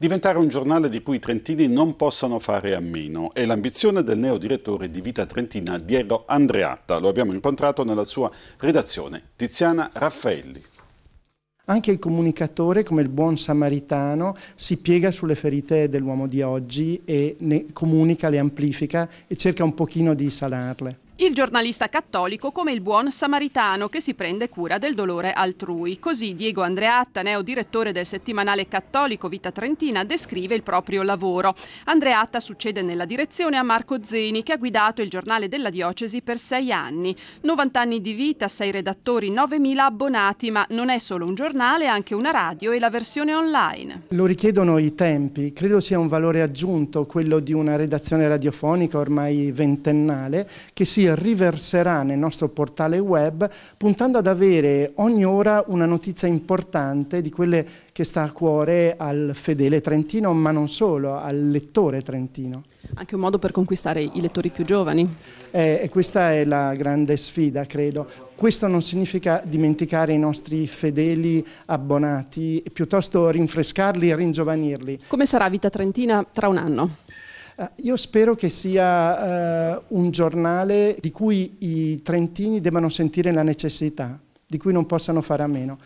Diventare un giornale di cui i trentini non possano fare a meno è l'ambizione del neo direttore di Vita Trentina Diego Andreatta. Lo abbiamo incontrato nella sua redazione. Tiziana Raffaelli. Anche il comunicatore, come il buon samaritano, si piega sulle ferite dell'uomo di oggi e ne comunica, le amplifica e cerca un pochino di salarle. Il giornalista cattolico come il buon samaritano che si prende cura del dolore altrui. Così Diego Andreatta, neo direttore del settimanale cattolico Vita Trentina, descrive il proprio lavoro. Andreatta succede nella direzione a Marco Zeni che ha guidato il giornale della diocesi per sei anni. 90 anni di vita, sei redattori, 9.000 abbonati, ma non è solo un giornale, anche una radio e la versione online. Lo richiedono i tempi, credo sia un valore aggiunto quello di una redazione radiofonica ormai ventennale che sia riverserà nel nostro portale web puntando ad avere ogni ora una notizia importante di quelle che sta a cuore al fedele trentino, ma non solo, al lettore trentino. Anche un modo per conquistare i lettori più giovani. Eh, e questa è la grande sfida, credo. Questo non significa dimenticare i nostri fedeli abbonati, piuttosto rinfrescarli e ringiovanirli. Come sarà Vita Trentina tra un anno? Eh, io spero che sia eh, un giornale di cui i trentini debbano sentire la necessità, di cui non possano fare a meno.